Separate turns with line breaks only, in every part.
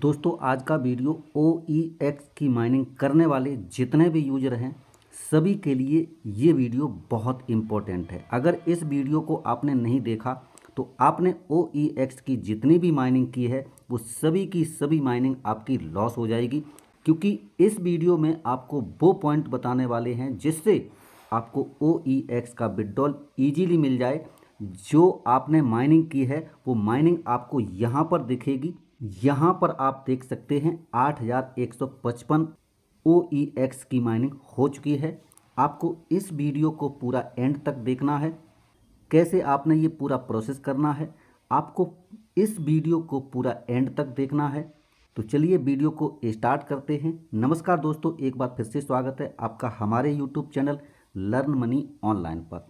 दोस्तों आज का वीडियो ओ ई एक्स की माइनिंग करने वाले जितने भी यूजर हैं सभी के लिए ये वीडियो बहुत इम्पोर्टेंट है अगर इस वीडियो को आपने नहीं देखा तो आपने ओ ई एक्स की जितनी भी माइनिंग की है वो सभी की सभी माइनिंग आपकी लॉस हो जाएगी क्योंकि इस वीडियो में आपको वो पॉइंट बताने वाले हैं जिससे आपको ओ ई एक्स का विड्रॉल ईजीली मिल जाए जो आपने माइनिंग की है वो माइनिंग आपको यहाँ पर दिखेगी यहाँ पर आप देख सकते हैं 8155 OEX की माइनिंग हो चुकी है आपको इस वीडियो को पूरा एंड तक देखना है कैसे आपने ये पूरा प्रोसेस करना है आपको इस वीडियो को पूरा एंड तक देखना है तो चलिए वीडियो को स्टार्ट करते हैं नमस्कार दोस्तों एक बार फिर से स्वागत है आपका हमारे YouTube channel learn money online पर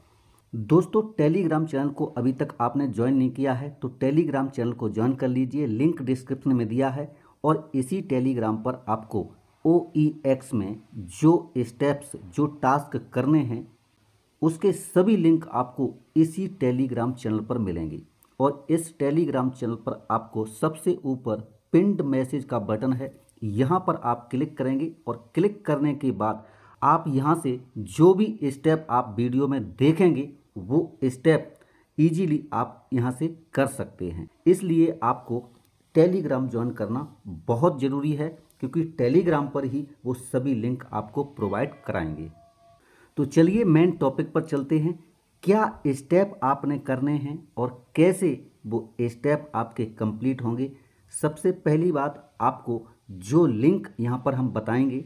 दोस्तों टेलीग्राम चैनल को अभी तक आपने ज्वाइन नहीं किया है तो टेलीग्राम चैनल को ज्वाइन कर लीजिए लिंक डिस्क्रिप्शन में दिया है और इसी टेलीग्राम पर आपको ओ एक्स e में जो स्टेप्स जो टास्क करने हैं उसके सभी लिंक आपको इसी टेलीग्राम चैनल पर मिलेंगे और इस टेलीग्राम चैनल पर आपको सबसे ऊपर पिंड मैसेज का बटन है यहाँ पर आप क्लिक करेंगे और क्लिक करने के बाद आप यहाँ से जो भी स्टेप आप वीडियो में देखेंगे वो स्टेप इजीली आप यहाँ से कर सकते हैं इसलिए आपको टेलीग्राम ज्वाइन करना बहुत ज़रूरी है क्योंकि टेलीग्राम पर ही वो सभी लिंक आपको प्रोवाइड कराएंगे तो चलिए मेन टॉपिक पर चलते हैं क्या स्टेप आपने करने हैं और कैसे वो स्टेप आपके कंप्लीट होंगे सबसे पहली बात आपको जो लिंक यहाँ पर हम बताएंगे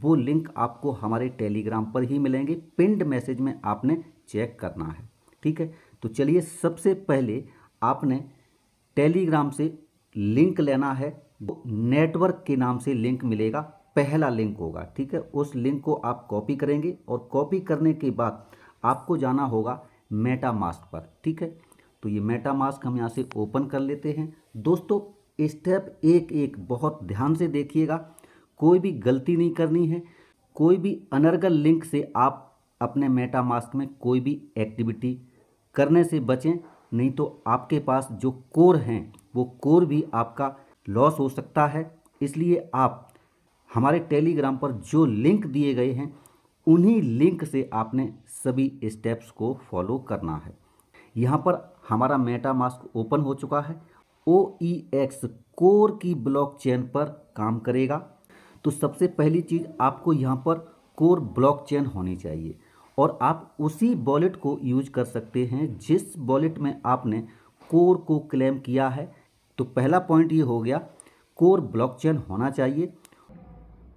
वो लिंक आपको हमारे टेलीग्राम पर ही मिलेंगे पिंड मैसेज में आपने चेक करना है ठीक है तो चलिए सबसे पहले आपने टेलीग्राम से लिंक लेना है नेटवर्क के नाम से लिंक मिलेगा पहला लिंक होगा ठीक है उस लिंक को आप कॉपी करेंगे और कॉपी करने के बाद आपको जाना होगा मेटा मास्क पर ठीक है तो ये मेटा मास्क हम यहाँ से ओपन कर लेते हैं दोस्तों स्टेप एक एक बहुत ध्यान से देखिएगा कोई भी गलती नहीं करनी है कोई भी अनर्गल लिंक से आप अपने मेटा मास्क में कोई भी एक्टिविटी करने से बचें नहीं तो आपके पास जो कोर हैं वो कोर भी आपका लॉस हो सकता है इसलिए आप हमारे टेलीग्राम पर जो लिंक दिए गए हैं उन्हीं लिंक से आपने सभी स्टेप्स को फॉलो करना है यहाँ पर हमारा मेटा मास्क ओपन हो चुका है ओ ई एक्स कोर की ब्लॉक चेन पर काम करेगा तो सबसे पहली चीज़ आपको यहाँ पर कोर ब्लॉक चेन होनी चाहिए और आप उसी वॉलेट को यूज कर सकते हैं जिस वॉलेट में आपने कोर को क्लेम किया है तो पहला पॉइंट ये हो गया कोर ब्लॉकचेन होना चाहिए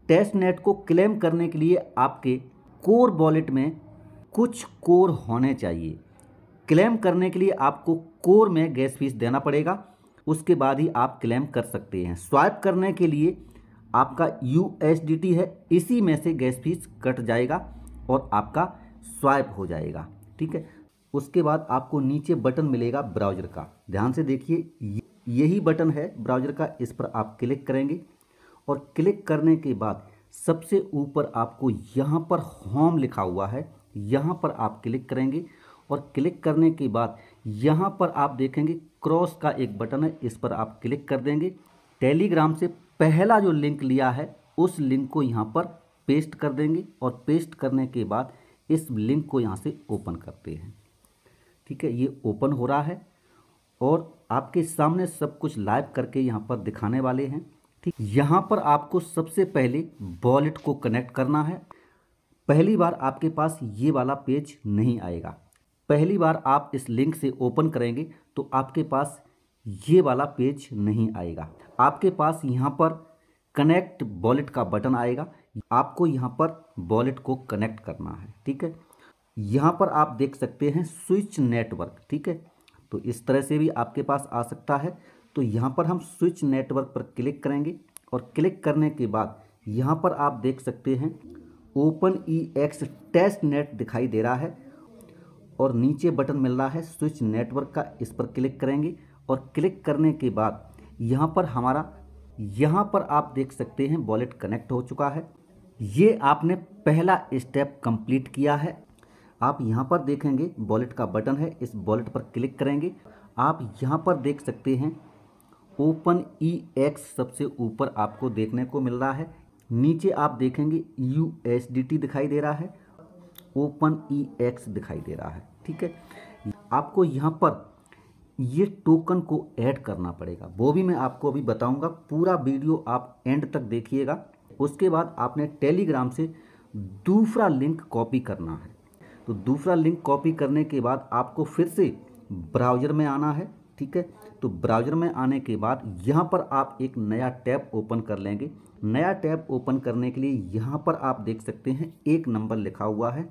टेस्ट नेट को क्लेम करने के लिए आपके कोर वॉलेट में कुछ कोर होने चाहिए क्लेम करने के लिए आपको कोर में गैस फीस देना पड़ेगा उसके बाद ही आप क्लेम कर सकते हैं स्वाइप करने के लिए आपका यू है इसी में से गैस फीस कट जाएगा और आपका स्वाइप हो जाएगा ठीक है उसके बाद आपको नीचे बटन मिलेगा ब्राउजर का ध्यान से देखिए यही बटन है ब्राउजर का इस पर आप क्लिक करेंगे और क्लिक करने के बाद सबसे ऊपर आपको यहाँ पर होम लिखा हुआ है यहाँ पर आप क्लिक करेंगे और क्लिक करने के बाद यहाँ पर आप देखेंगे क्रॉस का एक बटन है इस पर आप क्लिक कर देंगे टेलीग्राम से पहला जो लिंक लिया है उस लिंक को यहाँ पर पेस्ट कर देंगे और पेस्ट करने के बाद इस लिंक को यहाँ से ओपन करते हैं ठीक है ये ओपन हो रहा है और आपके सामने सब कुछ लाइव करके यहाँ पर दिखाने वाले हैं ठीक यहाँ पर आपको सबसे पहले वॉलेट को कनेक्ट करना है पहली बार आपके पास ये वाला पेज नहीं आएगा पहली बार आप इस लिंक से ओपन करेंगे तो आपके पास ये वाला पेज नहीं आएगा आपके पास यहाँ पर कनेक्ट वॉलेट का बटन आएगा आपको यहाँ पर वॉलेट को कनेक्ट करना है ठीक है यहाँ पर आप देख सकते हैं स्विच नेटवर्क ठीक है तो इस तरह से भी आपके पास आ सकता है तो यहाँ पर हम स्विच नेटवर्क पर क्लिक करेंगे और क्लिक करने के बाद यहाँ पर आप देख सकते हैं open E X testnet दिखाई दे रहा है और नीचे बटन मिल रहा है स्विच नेटवर्क का इस पर क्लिक करेंगे और क्लिक करने के बाद यहाँ पर हमारा यहाँ पर आप देख सकते हैं वॉलेट कनेक्ट हो चुका है ये आपने पहला स्टेप कंप्लीट किया है आप यहाँ पर देखेंगे वॉलेट का बटन है इस वॉलेट पर क्लिक करेंगे आप यहाँ पर देख सकते हैं ओपन ई एक्स सबसे ऊपर आपको देखने को मिल रहा है नीचे आप देखेंगे यू एस डी टी दिखाई दे रहा है ओपन ई एक्स दिखाई दे रहा है ठीक है आपको यहाँ पर ये टोकन को ऐड करना पड़ेगा वो भी मैं आपको अभी बताऊंगा पूरा वीडियो आप एंड तक देखिएगा उसके बाद आपने टेलीग्राम से दूसरा लिंक कॉपी करना है तो दूसरा लिंक कॉपी करने के बाद आपको फिर से ब्राउज़र में आना है ठीक है तो ब्राउज़र में आने के बाद यहाँ पर आप एक नया टैब ओपन कर लेंगे नया टैब ओपन करने के लिए यहाँ पर आप देख सकते हैं एक नंबर लिखा हुआ है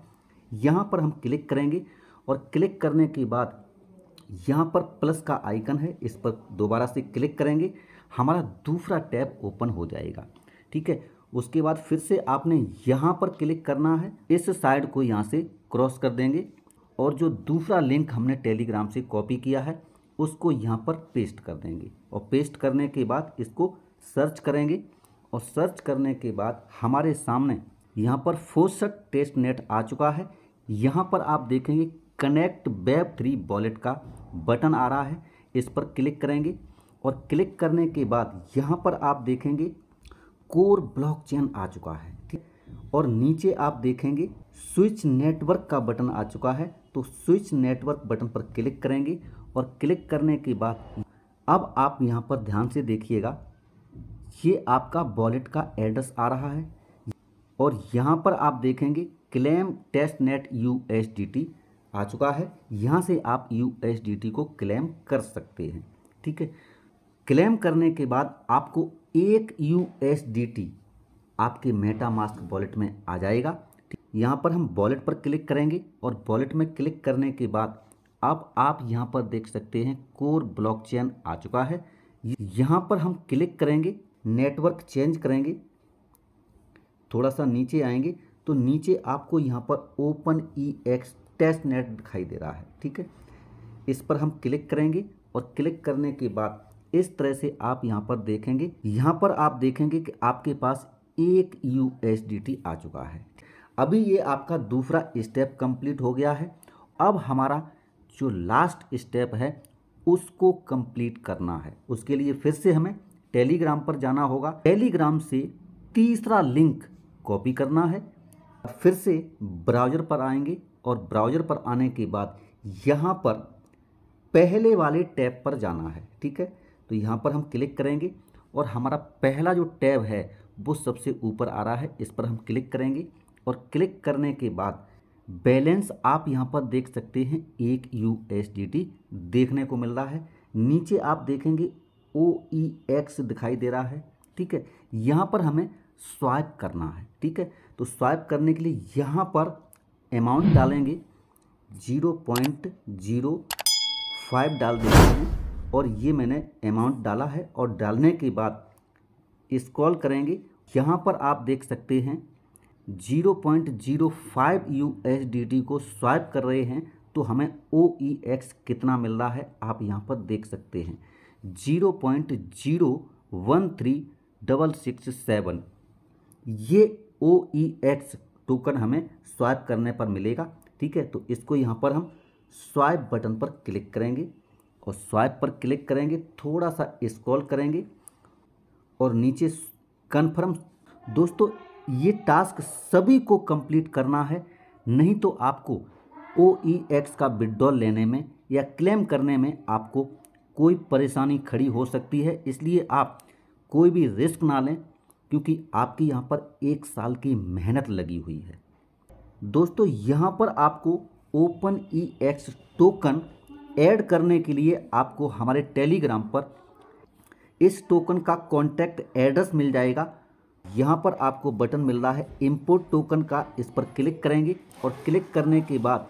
यहाँ पर हम क्लिक करेंगे और क्लिक करने के बाद यहाँ पर प्लस का आइकन है इस पर दोबारा से क्लिक करेंगे हमारा दूसरा टैब ओपन हो जाएगा ठीक है उसके बाद फिर से आपने यहाँ पर क्लिक करना है इस साइड को यहाँ से क्रॉस कर देंगे और जो दूसरा लिंक हमने टेलीग्राम से कॉपी किया है उसको यहाँ पर पेस्ट कर देंगे और पेस्ट करने के बाद इसको सर्च करेंगे और सर्च करने के बाद हमारे सामने यहाँ पर फोसट टेस्ट नेट आ चुका है यहाँ पर आप देखेंगे कनेक्ट वेब थ्री वॉलेट का बटन आ रहा है इस पर क्लिक करेंगे और क्लिक करने के बाद यहाँ पर आप देखेंगे कोर ब्लॉकचेन आ चुका है ठीक और नीचे आप देखेंगे स्विच नेटवर्क का बटन आ चुका है तो स्विच नेटवर्क बटन पर क्लिक करेंगे और क्लिक करने के बाद अब आप यहाँ पर ध्यान से देखिएगा ये आपका वॉलेट का एड्रेस आ रहा है और यहाँ पर आप देखेंगे claim testnet U D T आ चुका है यहाँ से आप यू को क्लेम कर सकते हैं ठीक है क्लेम करने के बाद आपको एक यू आपके मेटामास्क वॉलेट में आ जाएगा यहाँ पर हम वॉलेट पर क्लिक करेंगे और वॉलेट में क्लिक करने के बाद अब आप यहाँ पर देख सकते हैं कोर ब्लॉकचेन आ चुका है यहाँ पर हम क्लिक करेंगे नेटवर्क चेंज करेंगे थोड़ा सा नीचे आएंगे तो नीचे आपको यहाँ पर open E X testnet दिखाई दे रहा है ठीक है इस पर हम क्लिक करेंगे और क्लिक करने के बाद इस तरह से आप यहाँ पर देखेंगे यहाँ पर आप देखेंगे कि आपके पास एक यू आ चुका है अभी ये आपका दूसरा स्टेप कंप्लीट हो गया है अब हमारा जो लास्ट स्टेप है उसको कंप्लीट करना है उसके लिए फिर से हमें टेलीग्राम पर जाना होगा टेलीग्राम से तीसरा लिंक कॉपी करना है फिर से ब्राउज़र पर आएंगे और ब्राउज़र पर आने के बाद यहाँ पर पहले वाले टैब पर जाना है ठीक है तो यहाँ पर हम क्लिक करेंगे और हमारा पहला जो टैब है वो सबसे ऊपर आ रहा है इस पर हम क्लिक करेंगे और क्लिक करने के बाद बैलेंस आप यहाँ पर देख सकते हैं एक यू देखने को मिल रहा है नीचे आप देखेंगे ओ ई एक्स दिखाई दे रहा है ठीक है यहाँ पर हमें स्वाइप करना है ठीक है तो स्वाइप करने के लिए यहाँ पर अमाउंट डालेंगे जीरो पॉइंट जीरो फाइव डाल देते हैं और ये मैंने अमाउंट डाला है और डालने के बाद इस्कॉल करेंगे यहाँ पर आप देख सकते हैं zero point zero five U S D T को स्वाइप कर रहे हैं तो हमें ओ ई एक्स कितना मिल रहा है आप यहाँ पर देख सकते हैं zero point zero one three double six seven ये ओ ई एक्स टोकन हमें स्वाइप करने पर मिलेगा ठीक है तो इसको यहाँ पर हम स्वाइप बटन पर क्लिक करेंगे और स्वाइप पर क्लिक करेंगे थोड़ा सा स्क्रॉल करेंगे और नीचे कन्फर्म दोस्तों ये टास्क सभी को कंप्लीट करना है नहीं तो आपको ओ ई एक्स का विड्रॉल लेने में या क्लेम करने में आपको कोई परेशानी खड़ी हो सकती है इसलिए आप कोई भी रिस्क ना लें क्योंकि आपकी यहाँ पर एक साल की मेहनत लगी हुई है दोस्तों यहाँ पर आपको open E X token add करने के लिए आपको हमारे टेलीग्राम पर इस टोकन का कॉन्टैक्ट एड्रेस मिल जाएगा यहाँ पर आपको बटन मिल रहा है इम्पोर्ट टोकन का इस पर क्लिक करेंगे और क्लिक करने के बाद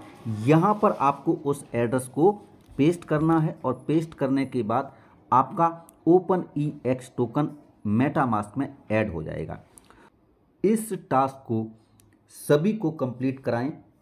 यहाँ पर आपको उस एड्रेस को पेस्ट करना है और पेस्ट करने के बाद आपका open E X token MetaMask में ऐड हो जाएगा इस टास्क को सभी को कंप्लीट कराएं